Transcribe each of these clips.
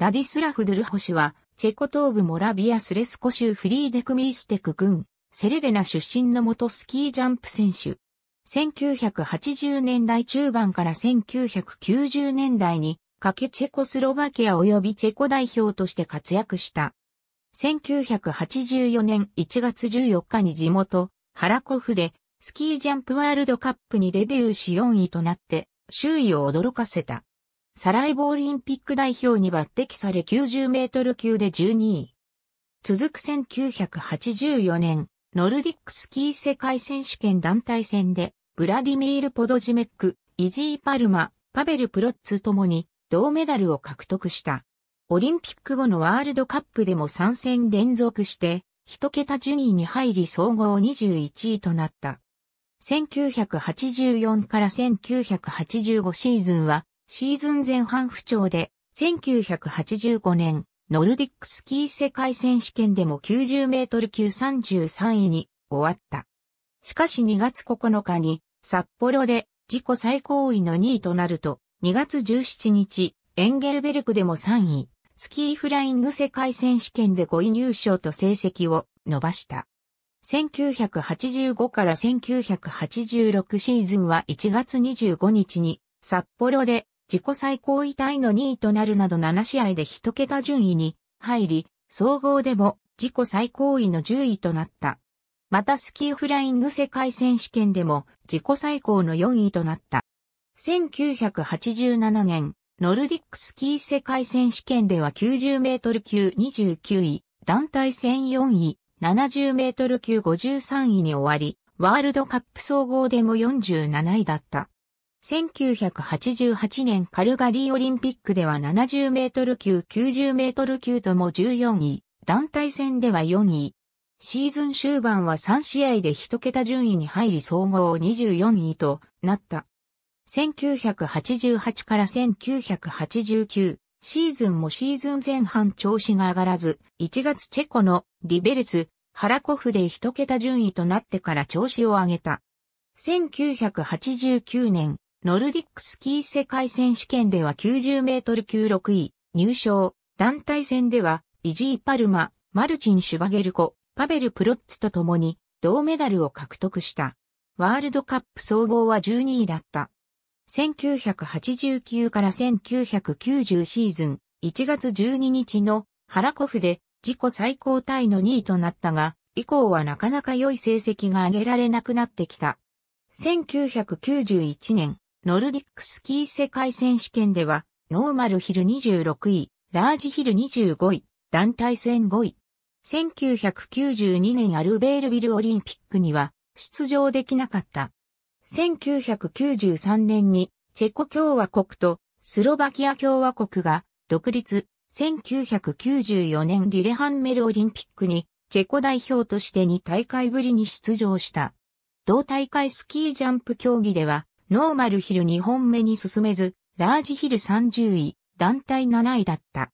ラディスラフ・ドゥルホ氏は、チェコ東部モラビアスレスコ州フリーデクミーステク郡、セレデナ出身の元スキージャンプ選手。1980年代中盤から1990年代にかけチェコスロバキア及びチェコ代表として活躍した。1984年1月14日に地元、ハラコフでスキージャンプワールドカップにデビューし4位となって周囲を驚かせた。サラエボオリンピック代表に抜擢され90メートル級で12位。続く1984年、ノルディックスキー世界選手権団体戦で、ブラディミール・ポドジメック、イジー・パルマ、パベル・プロッツともに銅メダルを獲得した。オリンピック後のワールドカップでも3戦連続して、1桁順位に入り総合21位となった。1984から1985シーズンはシーズン前半不調で、1985年、ノルディックスキー世界選手権でも90メートル級33位に終わった。しかし2月9日に札幌で自己最高位の2位となると、2月17日、エンゲルベルクでも3位、スキーフライング世界選手権で5位入賞と成績を伸ばした。1985から1986シーズンは1月25日に札幌で自己最高位タイの2位となるなど7試合で1桁順位に入り、総合でも自己最高位の10位となった。またスキーフライング世界選手権でも自己最高の4位となった。1987年、ノルディックスキー世界選手権では90メートル級29位、団体戦4位、70メートル級53位に終わり、ワールドカップ総合でも47位だった。1988年カルガリーオリンピックでは70メートル級90メートル級とも14位、団体戦では4位。シーズン終盤は3試合で1桁順位に入り総合24位となった。1988から1989シーズンもシーズン前半調子が上がらず、1月チェコのリベルツ、ハラコフで1桁順位となってから調子を上げた。1989年、ノルディックスキー世界選手権では90メートル級6位、入賞。団体戦では、イジー・パルマ、マルチン・シュバゲルコ、パベル・プロッツと共に、銅メダルを獲得した。ワールドカップ総合は12位だった。1989から1990シーズン1月12日のハラコフで自己最高タイの2位となったが、以降はなかなか良い成績が上げられなくなってきた。1991年ノルディックスキー世界選手権では、ノーマルヒル26位、ラージヒル25位、団体戦5位。1992年アルベールビルオリンピックには出場できなかった。1993年にチェコ共和国とスロバキア共和国が独立。1994年リレハンメルオリンピックにチェコ代表として2大会ぶりに出場した。同大会スキージャンプ競技ではノーマルヒル2本目に進めず、ラージヒル30位、団体7位だった。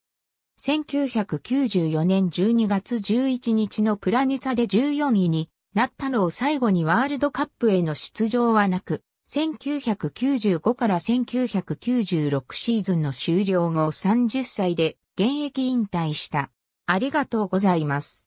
1994年12月11日のプラニツァで14位になったのを最後にワールドカップへの出場はなく、1995から1996シーズンの終了後30歳で現役引退した。ありがとうございます。